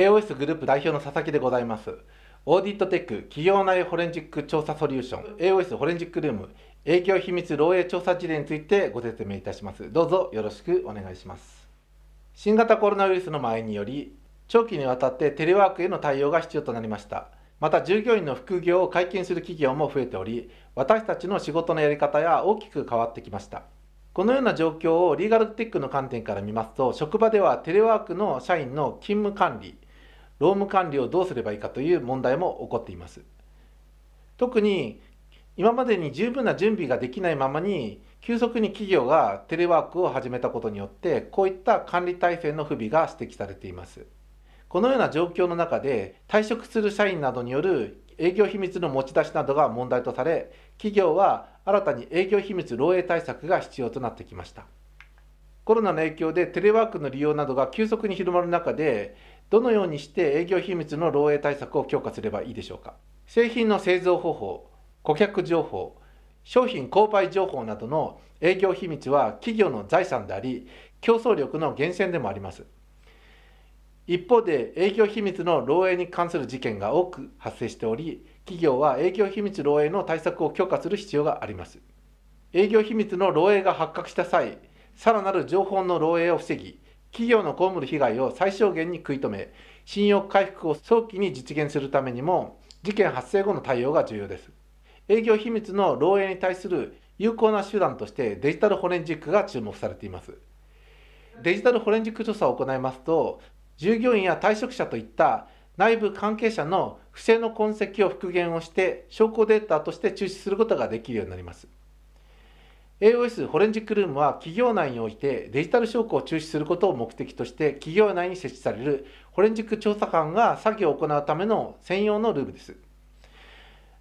AOS グループ代表の佐々木でございますオーディットテック企業内フォレンジック調査ソリューション AOS フォレンジックルーム影響秘密漏洩調査事例についてご説明いたしますどうぞよろしくお願いします新型コロナウイルスの前により長期にわたってテレワークへの対応が必要となりましたまた従業員の副業を解禁する企業も増えており私たちの仕事のやり方や大きく変わってきましたこのような状況をリーガルテックの観点から見ますと職場ではテレワークの社員の勤務管理労務管理をどうすればいいかという問題も起こっています特に今までに十分な準備ができないままに急速に企業がテレワークを始めたことによってこういった管理体制の不備が指摘されていますこのような状況の中で退職する社員などによる営業秘密の持ち出しなどが問題とされ企業は新たに営業秘密漏洩対策が必要となってきましたコロナの影響でテレワークの利用などが急速に広まる中でどのようにして営業秘密の漏洩対策を強化すればいいでしょうか製品の製造方法顧客情報商品購買情報などの営業秘密は企業の財産であり競争力の源泉でもあります一方で営業秘密の漏洩に関する事件が多く発生しており企業は営業秘密漏洩の対策を強化する必要があります営業秘密の漏洩が発覚した際さらなる情報の漏洩を防ぎ企業の被る被害を最小限に食い止め信用回復を早期に実現するためにも事件発生後の対応が重要です営業秘密の漏洩に対する有効な手段としてデジタルフォレンジックが注目されていますデジタルフォレンジック調査を行いますと従業員や退職者といった内部関係者の不正の痕跡を復元をして証拠データとして抽出することができるようになります AOS フォレンジックルームは企業内においてデジタル証拠を中止することを目的として企業内に設置されるフォレンジック調査官が作業を行うための専用のルームです。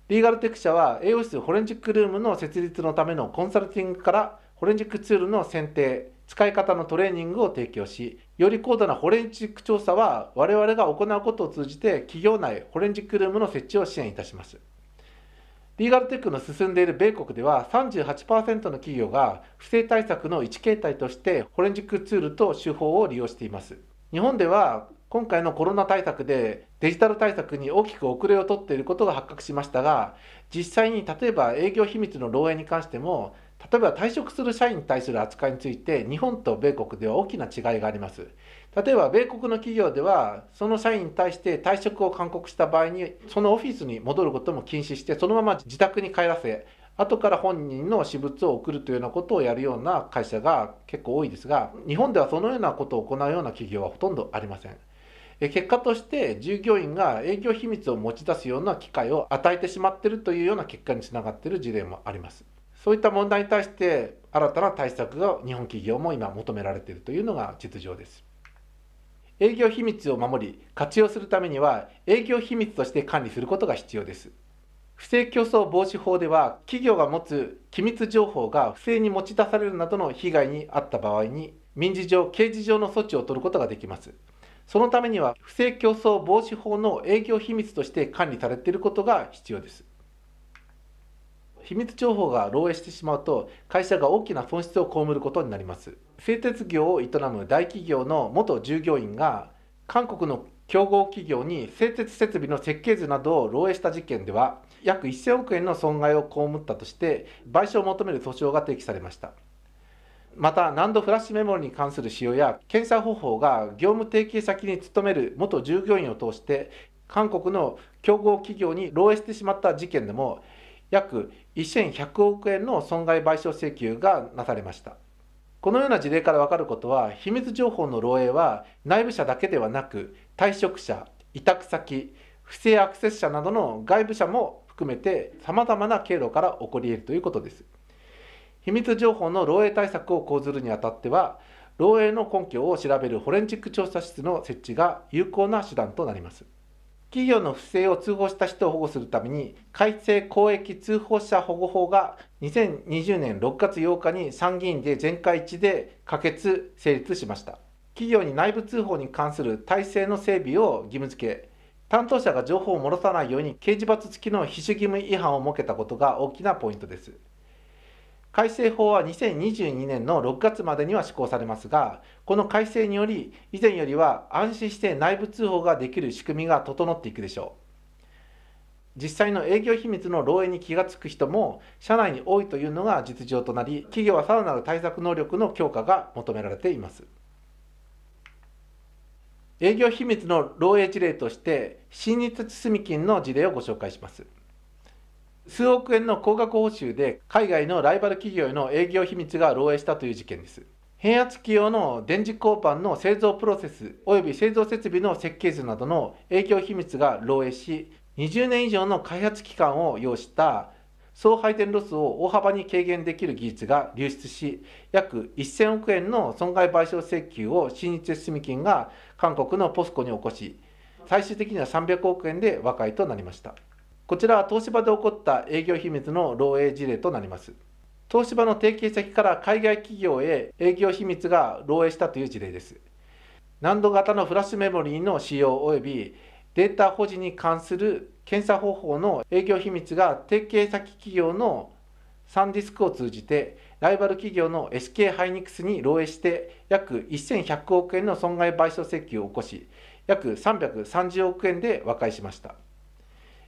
リーガルテク社は AOS フォレンジックルームの設立のためのコンサルティングからフォレンジックツールの選定、使い方のトレーニングを提供し、より高度なフォレンジック調査は我々が行うことを通じて企業内フォレンジックルームの設置を支援いたします。リーガルテックの進んでいる米国では38%の企業が不正対策の一形態としてフォレンジックツールと手法を利用しています。日本では今回のコロナ対策でデジタル対策に大きく遅れをとっていることが発覚しましたが実際に例えば営業秘密の漏洩に関しても例えば退職する社員に対する扱いについて日本と米国では大きな違いがあります例えば米国の企業ではその社員に対して退職を勧告した場合にそのオフィスに戻ることも禁止してそのまま自宅に帰らせ後から本人の私物を送るというようなことをやるような会社が結構多いですが日本ではそのようなことを行うような企業はほとんどありません結果として従業員が営業秘密を持ち出すような機会を与えてしまっているというような結果につながっている事例もありますそういった問題に対して新たな対策が日本企業も今求められているというのが実情です営業秘密を守り活用するためには営業秘密として管理することが必要です不正競争防止法では企業が持つ機密情報が不正に持ち出されるなどの被害に遭った場合に民事上刑事上の措置を取ることができますそのためには不正競争防止法の営業秘密として管理されていることが必要です秘密情報が漏洩してしまうと会社が大きな損失を被ることになります製鉄業を営む大企業の元従業員が韓国の競合企業に製鉄設備の設計図などを漏洩した事件では約1000億円の損害を被ったとして賠償を求める訴訟が提起されましたまた難度フラッシュメモリに関する使用や検査方法が業務提携先に勤める元従業員を通して韓国の競合企業に漏洩してしまった事件でも約1100億円の損害賠償請求がなされましたこのような事例から分かることは秘密情報の漏洩は内部者だけではなく退職者委託先不正アクセス者などの外部者も含めて様々な経路から起こり得るということです秘密情報の漏洩対策を講ずるにあたっては漏洩の根拠を調べるフォレンチック調査室の設置が有効な手段となります企業の不正を通報した人を保護するために改正公益通報者保護法が2020年6月8日に参議院で全会一致で可決成立しました企業に内部通報に関する体制の整備を義務付け担当者が情報を漏らさないように刑事罰付きの非主義務違反を設けたことが大きなポイントです改正法は2022年の6月までには施行されますが、この改正により、以前よりは安心して内部通報ができる仕組みが整っていくでしょう。実際の営業秘密の漏洩に気がつく人も社内に多いというのが実情となり、企業はさらなる対策能力の強化が求められています。営業秘密の漏洩事例として、親日包み金の事例をご紹介します。数億円の高額報酬で海外のライバル企業への営業秘密が漏洩したという事件です変圧器用の電磁鋼板の製造プロセス及び製造設備の設計図などの営業秘密が漏洩し20年以上の開発期間を要した総配電ロスを大幅に軽減できる技術が流出し約1000億円の損害賠償請求を新日鉄住金が韓国のポスコに起こし最終的には300億円で和解となりました。こちらは東芝で起こった営業秘密の漏洩事例となります東芝の提携先から海外企業へ営業秘密が漏洩したという事例です難度型のフラッシュメモリーの使用及びデータ保持に関する検査方法の営業秘密が提携先企業のサンディスクを通じてライバル企業の SK ハイニックスに漏洩して約1100億円の損害賠償請求を起こし約330億円で和解しました。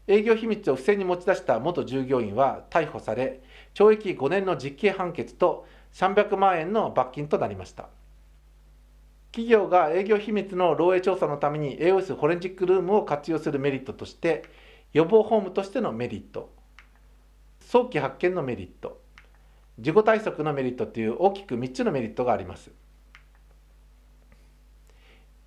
営業秘密を不正に持ち出した元従業員は逮捕され懲役5年の実刑判決と300万円の罰金となりました企業が営業秘密の漏洩調査のために AOS フォレンジックルームを活用するメリットとして予防ホームとしてのメリット早期発見のメリット事後対策のメリットという大きく3つのメリットがあります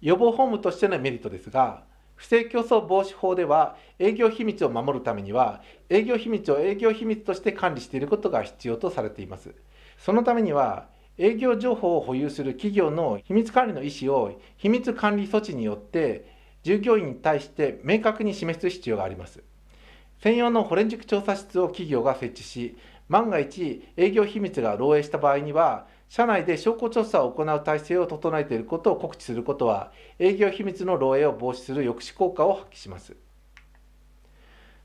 予防ホームとしてのメリットですが不正競争防止法では営業秘密を守るためには営業秘密を営業秘密として管理していることが必要とされていますそのためには営業情報を保有する企業の秘密管理の意思を秘密管理措置によって従業員に対して明確に示す必要があります専用のフォレンジック調査室を企業が設置し万が一営業秘密が漏洩した場合には社内で証拠調査を行う体制を整えていることを告知することは営業秘密の漏洩を防止する抑止効果を発揮します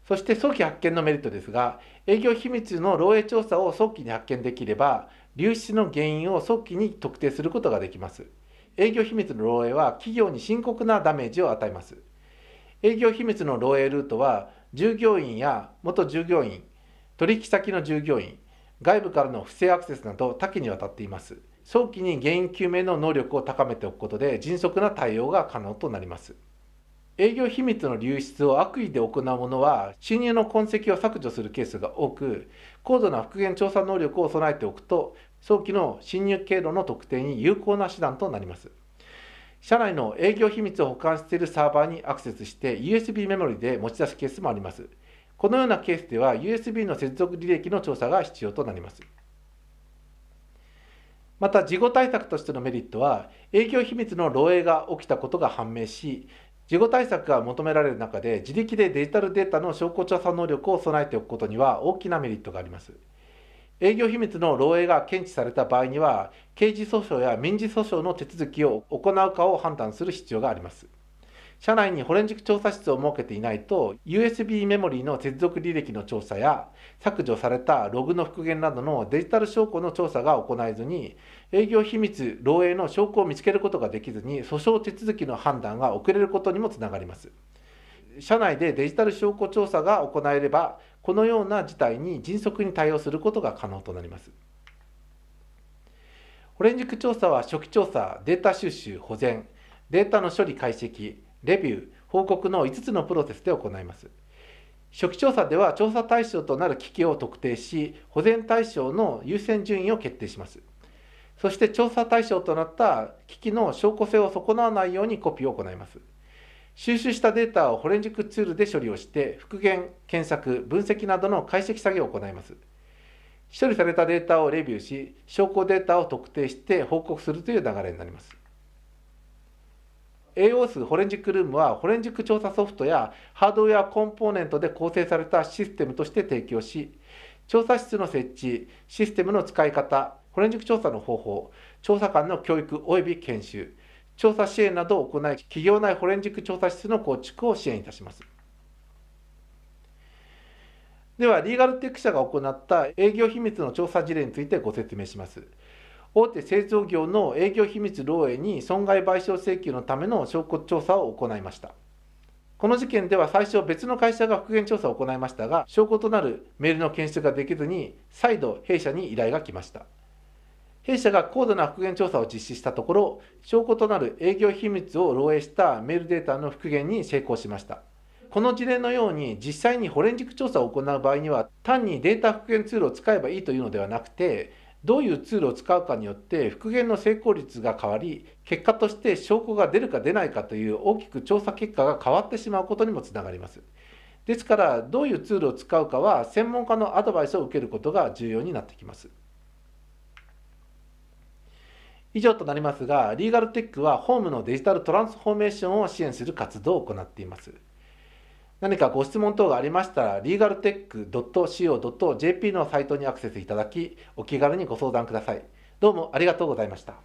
そして早期発見のメリットですが営業秘密の漏洩調査を早期に発見できれば流出の原因を早期に特定することができます営業秘密の漏洩は企業に深刻なダメージを与えます営業秘密の漏洩ルートは従業員や元従業員取引先の従業員外部からの不正アクセスなど多岐にわたっています早期に原因究明の能力を高めておくことで迅速な対応が可能となります営業秘密の流出を悪意で行うものは侵入の痕跡を削除するケースが多く高度な復元調査能力を備えておくと早期の侵入経路の特定に有効な手段となります社内の営業秘密を保管しているサーバーにアクセスして USB メモリで持ち出すケースもありますこのようなケースでは USB の接続履歴の調査が必要となります。また事後対策としてのメリットは営業秘密の漏洩が起きたことが判明し事後対策が求められる中で自力でデジタルデータの証拠調査能力を備えておくことには大きなメリットがあります営業秘密の漏洩が検知された場合には刑事訴訟や民事訴訟の手続きを行うかを判断する必要があります社内にホレンジック調査室を設けていないと USB メモリーの接続履歴の調査や削除されたログの復元などのデジタル証拠の調査が行えずに営業秘密漏洩の証拠を見つけることができずに訴訟手続きの判断が遅れることにもつながります。社内でデジタル証拠調査が行えればこのような事態に迅速に対応することが可能となります。ホレンジック調査は初期調査、データ収集、保全、データの処理解析、レビュー、報告の5つのプロセスで行います。初期調査では調査対象となる機器を特定し、保全対象の優先順位を決定します。そして調査対象となった機器の証拠性を損なわないようにコピーを行います。収集したデータをフォレンジックツールで処理をして、復元、検索、分析などの解析作業を行います。処理されたデータをレビューし、証拠データを特定して報告するという流れになります。AOS フォレンジックルームはフォレンジック調査ソフトやハードウェアコンポーネントで構成されたシステムとして提供し調査室の設置システムの使い方フォレンジック調査の方法調査官の教育及び研修調査支援などを行い企業内フォレンジック調査室の構築を支援いたしますではリーガルテック社が行った営業秘密の調査事例についてご説明します大手製造業の営業秘密漏洩に損害賠償請求のための証拠調査を行いましたこの事件では最初別の会社が復元調査を行いましたが証拠となるメールの検出ができずに再度弊社に依頼が来ました弊社が高度な復元調査を実施したところ証拠となる営業秘密を漏洩したメールデータの復元に成功しましたこの事例のように実際にホレンジック調査を行う場合には単にデータ復元ツールを使えばいいというのではなくてどういうツールを使うかによって復元の成功率が変わり結果として証拠が出るか出ないかという大きく調査結果が変わってしまうことにもつながりますですからどういうツールを使うかは専門家のアドバイスを受けることが重要になってきます以上となりますがリーガルテックはホームのデジタルトランスフォーメーションを支援する活動を行っています何かご質問等がありましたら legaltech.co.jp のサイトにアクセスいただきお気軽にご相談くださいどうもありがとうございました